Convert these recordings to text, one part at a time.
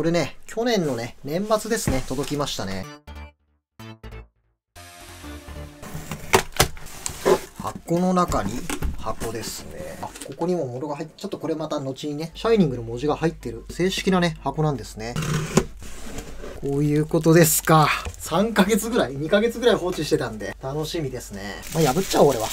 これね、去年のね、年末ですね、届きましたね。箱の中に箱ですね。あ、ここにも物が入って、ちょっとこれまた後にね、シャイニングの文字が入ってる正式なね、箱なんですね。こういうことですか。3ヶ月ぐらい ?2 ヶ月ぐらい放置してたんで、楽しみですね。まあ、破っちゃおう、俺は。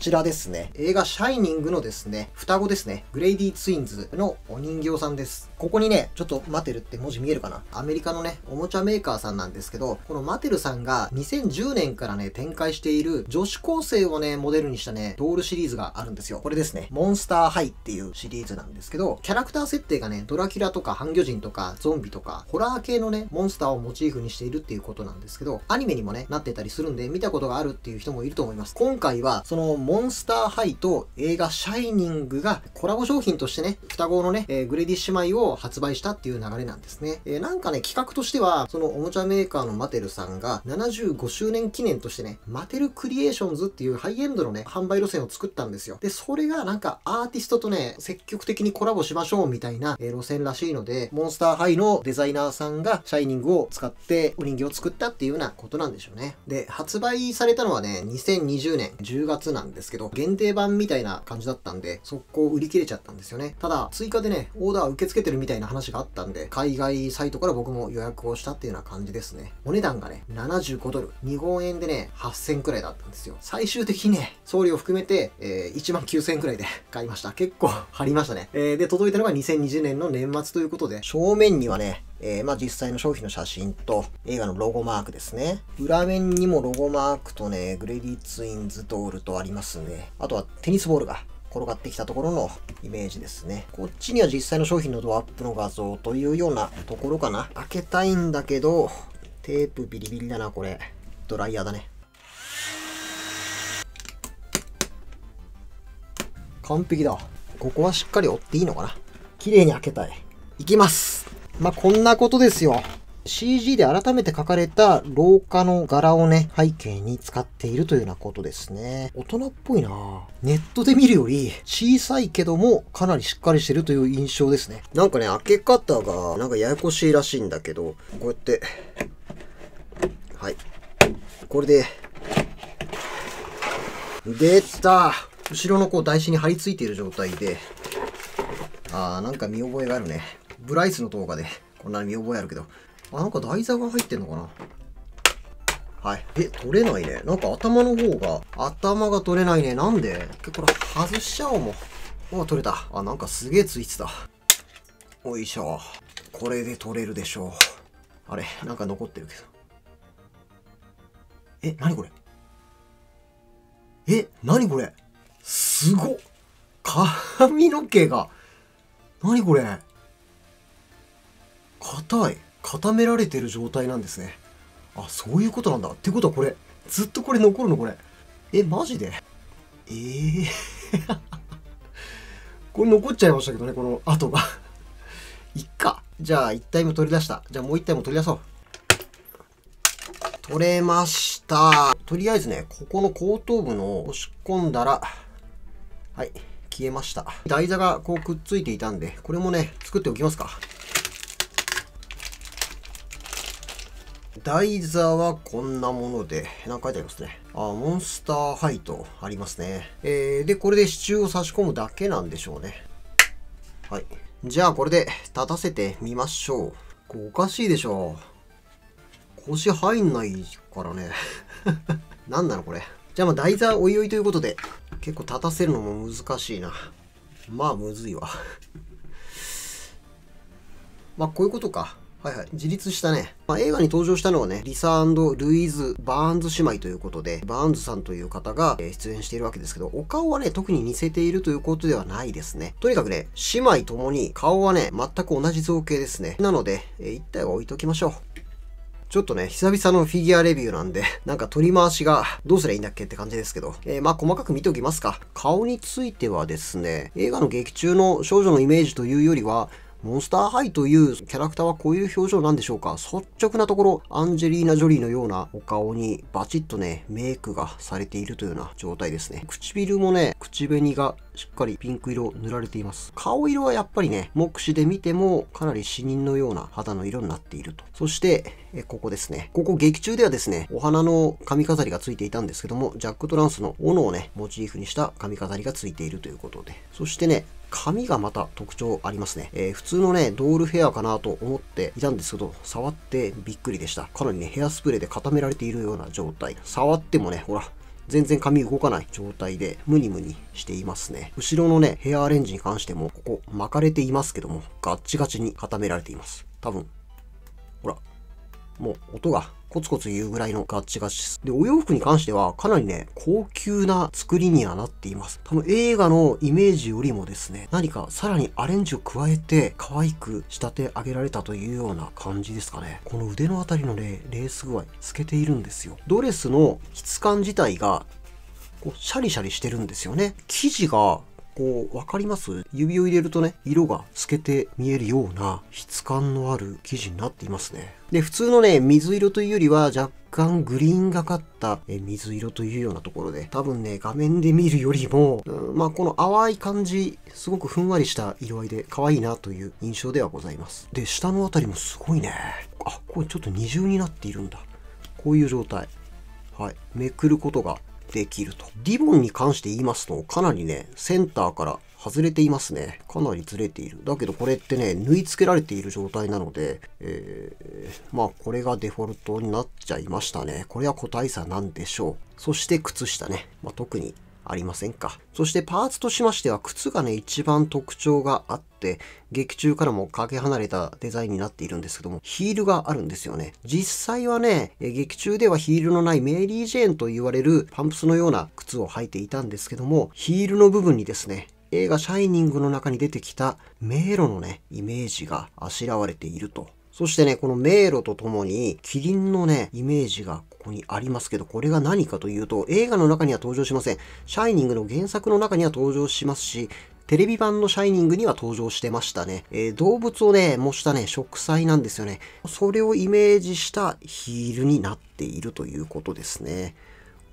ちらですね、映画シャイニングのですね、双子ですね、グレイディツインズのお人形さんです。ここにね、ちょっとマテルって文字見えるかなアメリカのね、おもちゃメーカーさんなんですけど、このマテルさんが2010年からね、展開している女子高生をね、モデルにしたね、ドールシリーズがあるんですよ。これですね、モンスターハイっていうシリーズなんですけど、キャラクター設定がね、ドラキュラとか半魚人とかゾンビとか、ホラー系のね、モンスターをモチーフにしているっていうことなんですけど、アニメにもね、なってたりするんで、見たことがあるっていう人もいると思います。今回は、そのモンスターハイと映画シャイニングがコラボ商品としてね、双子のね、えー、グレディッシュ米を発売したっていう流れなんですね。えー、なんかね、企画としては、そのおもちゃメーカーのマテルさんが75周年記念としてね、マテルクリエーションズっていうハイエンドのね、販売路線を作ったんですよ。で、それがなんかアーティストとね、積極的にコラボしましょうみたいな、えー、路線らしいので、モンスターハイのデザイナーさんがシャイニングを使ってお人形を作ったっていうようなことなんでしょうね。で、発売されたのはね、2020年10月なんですですけど、限定版みたいな感じだったんで、速攻売り切れちゃったんですよね。ただ、追加でね、オーダー受け付けてるみたいな話があったんで、海外サイトから僕も予約をしたっていうような感じですね。お値段がね、75ドル。日本円でね、8000くらいだったんですよ。最終的にね、送料含めて、えー、1万9000円くらいで 買いました。結構張りましたね。えー、で、届いたのが2020年の年末ということで、正面にはね、えー、まあ、実際の商品の写真と映画のロゴマークですね。裏面にもロゴマークとね、グレディツインズドールとありますね。あとはテニスボールが転がってきたところのイメージですね。こっちには実際の商品のドアップの画像というようなところかな。開けたいんだけど、テープビリビリだな、これ。ドライヤーだね。完璧だ。ここはしっかり折っていいのかな。綺麗に開けたい。いきますまあ、こんなことですよ。CG で改めて書かれた廊下の柄をね、背景に使っているというようなことですね。大人っぽいなネットで見るより小さいけどもかなりしっかりしてるという印象ですね。なんかね、開け方がなんかややこしいらしいんだけど、こうやって、はい。これで、出た後ろのこう台紙に張り付いている状態で、あーなんか見覚えがあるね。ブライスの動画で、こんなに見覚えあるけど。あ、なんか台座が入ってんのかなはい。え、取れないね。なんか頭の方が、頭が取れないね。なんでこれ外しちゃおうもん。あ、取れた。あ、なんかすげえついてた。おいしょ。これで取れるでしょう。あれ、なんか残ってるけど。え、なにこれえ、なにこれすごっ髪の毛が。なにこれ硬い固められてる状態なんですねあそういうことなんだってことはこれずっとこれ残るのこれえマジでええー、これ残っちゃいましたけどねこの跡がいっかじゃあ1体も取り出したじゃあもう1体も取り出そう取れましたとりあえずねここの後頭部の押し込んだらはい消えました台座がこうくっついていたんでこれもね作っておきますか台座はこんなもので、何書いてありますね。あ、モンスターハイトありますね。えー、で、これで支柱を差し込むだけなんでしょうね。はい。じゃあ、これで立たせてみましょう。これおかしいでしょう。腰入んないからね。なんなのこれ。じゃあ、まあ台座おいおいということで、結構立たせるのも難しいな。まあ、むずいわ。まあ、こういうことか。はいはい。自立したね。まあ、映画に登場したのはね、リサルイーズ・バーンズ姉妹ということで、バーンズさんという方が出演しているわけですけど、お顔はね、特に似せているということではないですね。とにかくね、姉妹ともに顔はね、全く同じ造形ですね。なので、1体は置いときましょう。ちょっとね、久々のフィギュアレビューなんで、なんか取り回しがどうすりゃいいんだっけって感じですけど、えー、まあ細かく見ておきますか。顔についてはですね、映画の劇中の少女のイメージというよりは、モンスターハイというキャラクターはこういう表情なんでしょうか率直なところ、アンジェリーナ・ジョリーのようなお顔にバチッとね、メイクがされているというような状態ですね。唇もね、口紅がしっかりピンク色塗られています。顔色はやっぱりね、目視で見てもかなり死人のような肌の色になっていると。そして、えここですね。ここ劇中ではですね、お花の髪飾りがついていたんですけども、ジャック・トランスの斧をね、モチーフにした髪飾りがついているということで。そしてね、髪がまた特徴ありますね。えー、普通のね、ドールヘアかなと思っていたんですけど、触ってびっくりでした。かなりね、ヘアスプレーで固められているような状態。触ってもね、ほら、全然髪動かない状態でムニムニしていますね。後ろのね、ヘアアレンジに関しても、ここ巻かれていますけども、ガッチガチに固められています。多分、ほら、もう音がコツコツ言うぐらいのガッチガチです。で、お洋服に関してはかなりね、高級な作りにはなっています。多分映画のイメージよりもですね、何かさらにアレンジを加えて可愛く仕立て上げられたというような感じですかね。この腕のあたりのね、レース具合、透けているんですよ。ドレスの質感自体がこうシャリシャリしてるんですよね。生地がこう、分かります指を入れるとね、色が透けて見えるような質感のある生地になっていますね。で、普通のね、水色というよりは若干グリーンがかった水色というようなところで、多分ね、画面で見るよりも、うん、まあこの淡い感じ、すごくふんわりした色合いで可愛いなという印象ではございます。で、下のあたりもすごいね。あ、これちょっと二重になっているんだ。こういう状態。はい。めくることができると。リボンに関して言いますと、かなりね、センターから外れていますね。かなりずれている。だけどこれってね、縫い付けられている状態なので、えー、まあこれがデフォルトになっちゃいましたね。これは個体差なんでしょう。そして靴下ね。まあ、特にありませんか。そしてパーツとしましては靴がね、一番特徴があって、劇中からもかけ離れたデザインになっているんですけども、ヒールがあるんですよね。実際はね、劇中ではヒールのないメリー・ジェーンと言われるパンプスのような靴を履いていたんですけども、ヒールの部分にですね、映画シャイニングの中に出てきた迷路のね、イメージがあしらわれていると。そしてね、この迷路とともに、キリンのね、イメージがここにありますけど、これが何かというと、映画の中には登場しません。シャイニングの原作の中には登場しますし、テレビ版のシャイニングには登場してましたね。えー、動物をね、模したね、植栽なんですよね。それをイメージしたヒールになっているということですね。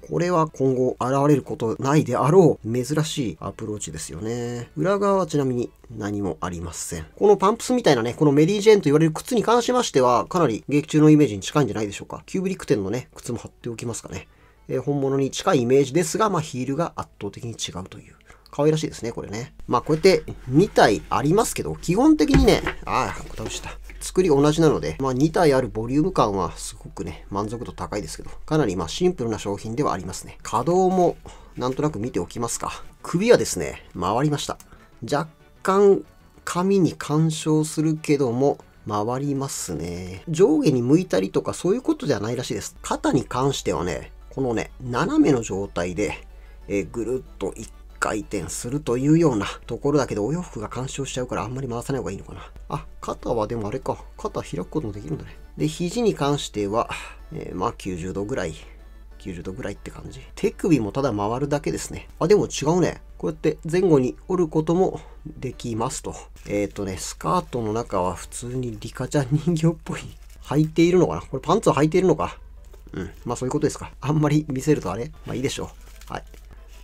これは今後現れることないであろう珍しいアプローチですよね。裏側はちなみに何もありません。このパンプスみたいなね、このメリージェーンと言われる靴に関しましては、かなり劇中のイメージに近いんじゃないでしょうか。キューブリック店のね、靴も貼っておきますかね。えー、本物に近いイメージですが、まあ、ヒールが圧倒的に違うという。可愛らしいですね、これね。まあ、こうやって2体ありますけど、基本的にね、ああ、倒した。作り同じなので、まあ、2体あるボリューム感はすごくね、満足度高いですけど、かなりまあシンプルな商品ではありますね。稼働もなんとなく見ておきますか。首はですね、回りました。若干紙に干渉するけども、回りますね。上下に向いたりとかそういうことではないらしいです。肩に関してはね、このね、斜めの状態で、えぐるっと一回転するというようなところだけど、お洋服が干渉しちゃうからあんまり回さない方がいいのかな。あ、肩はでもあれか。肩開くこともできるんだね。で、肘に関しては、えー、まあ90度ぐらい。90度ぐらいって感じ。手首もただ回るだけですね。あ、でも違うね。こうやって前後に折ることもできますと。えっ、ー、とね、スカートの中は普通にリカちゃん人形っぽい。履いているのかなこれパンツを履いているのかうん。まあそういうことですか。あんまり見せるとあれまあいいでしょう。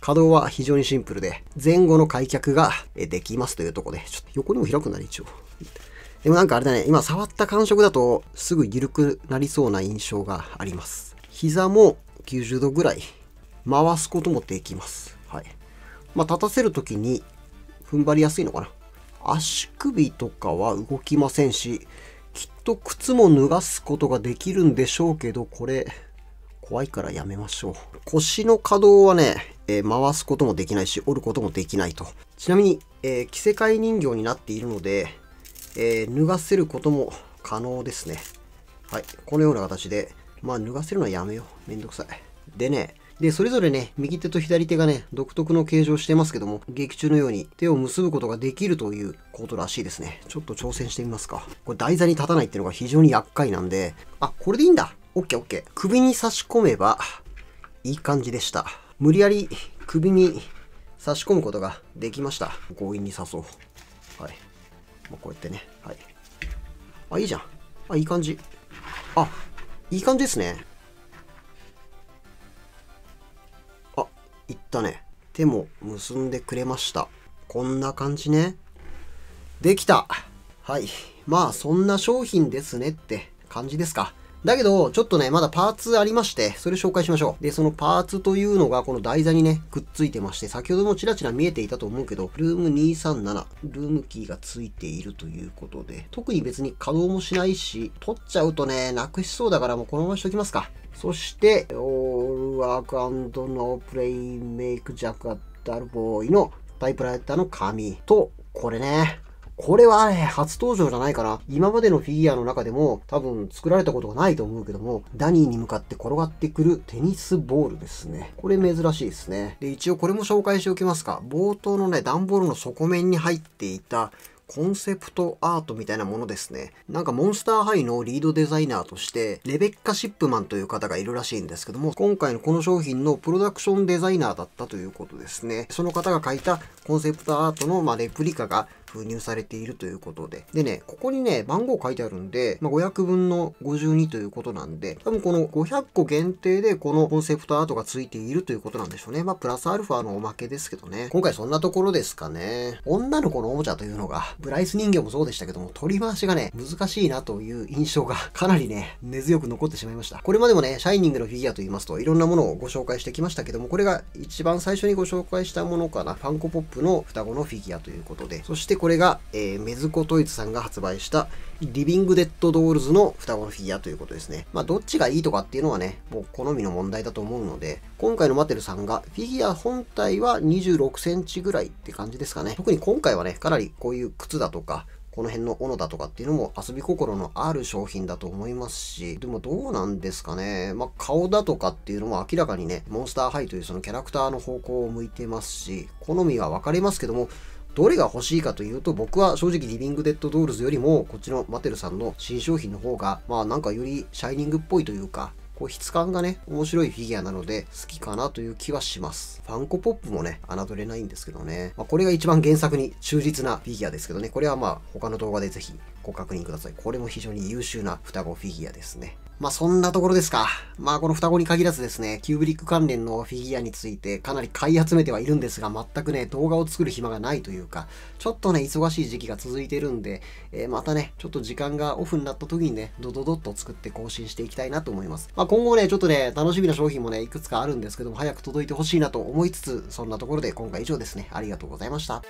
稼働は非常にシンプルで、前後の開脚ができますというとこで、ちょっと横にも開くな、だ一応。でもなんかあれだね、今触った感触だとすぐ緩くなりそうな印象があります。膝も90度ぐらい回すこともできます。はい。まあ、立たせるときに踏ん張りやすいのかな。足首とかは動きませんし、きっと靴も脱がすことができるんでしょうけど、これ、怖いからやめましょう。腰の可動はね、えー、回すこともできないし、折ることもできないと。ちなみに、えー、着せ替え人形になっているので、えー、脱がせることも可能ですね。はい。このような形で、まあ、脱がせるのはやめよう。めんどくさい。でね、で、それぞれね、右手と左手がね、独特の形状してますけども、劇中のように手を結ぶことができるということらしいですね。ちょっと挑戦してみますか。これ台座に立たないっていうのが非常に厄介なんで、あ、これでいいんだオッケーオッケー。首に差し込めば、いい感じでした。無理やり首に差し込むことができました。強引に刺そう。はい。まあ、こうやってね。はい。あ、いいじゃん。あ、いい感じ。あ、いい感じですね。あ、いったね。手も結んでくれました。こんな感じね。できたはい。まあ、そんな商品ですねって感じですか。だけど、ちょっとね、まだパーツありまして、それ紹介しましょう。で、そのパーツというのが、この台座にね、くっついてまして、先ほどもちらちら見えていたと思うけど、ルーム237、ルームキーがついているということで、特に別に稼働もしないし、取っちゃうとね、なくしそうだから、もうこのまましときますか。そして、オールワークノープレイメイクジャックアダルボーイのタイプライターの紙と、これね、これはね、初登場じゃないかな。今までのフィギュアの中でも多分作られたことがないと思うけども、ダニーに向かって転がってくるテニスボールですね。これ珍しいですね。で、一応これも紹介しておきますか。冒頭のね、段ボールの底面に入っていたコンセプトアートみたいなものですね。なんかモンスターハイのリードデザイナーとして、レベッカ・シップマンという方がいるらしいんですけども、今回のこの商品のプロダクションデザイナーだったということですね。その方が書いたコンセプトアートの、まレプリカが封入されているということで。でね、ここにね、番号書いてあるんで、まあ、500分の52ということなんで、多分この500個限定でこのコンセプトアートが付いているということなんでしょうね。まあ、プラスアルファのおまけですけどね。今回そんなところですかね。女の子のおもちゃというのが、ブライス人形もそうでしたけども、取り回しがね、難しいなという印象がかなりね、根強く残ってしまいました。これまでもね、シャイニングのフィギュアと言いますと、いろんなものをご紹介してきましたけども、これが一番最初にご紹介したものかな。ファンコポップの双子のフィギュアということで、そしてこれが、えー、メズコトイツさんが発売したリビングデッドドールズの双子のフィギュアということですね。まあ、どっちがいいとかっていうのはね、もう好みの問題だと思うので、今回のマテルさんがフィギュア本体は26センチぐらいって感じですかね。特に今回はね、かなりこういう靴だとか、この辺の斧だとかっていうのも遊び心のある商品だと思いますし、でもどうなんですかね。まあ、顔だとかっていうのも明らかにね、モンスターハイというそのキャラクターの方向を向いてますし、好みは分かりますけども、どれが欲しいかというと、僕は正直リビングデッドドールズよりも、こっちのマテルさんの新商品の方が、まあなんかよりシャイニングっぽいというか、こう質感がね、面白いフィギュアなので好きかなという気はします。ファンコポップもね、侮れないんですけどね。まあ、これが一番原作に忠実なフィギュアですけどね、これはまあ他の動画でぜひご確認ください。これも非常に優秀な双子フィギュアですね。まあそんなところですか。まあこの双子に限らずですね、キューブリック関連のフィギュアについてかなり買い集めてはいるんですが、全くね、動画を作る暇がないというか、ちょっとね、忙しい時期が続いてるんで、えー、またね、ちょっと時間がオフになった時にね、ドドドッと作って更新していきたいなと思います。まあ今後ね、ちょっとね、楽しみな商品もね、いくつかあるんですけども、早く届いてほしいなと思いつつ、そんなところで今回以上ですね。ありがとうございました。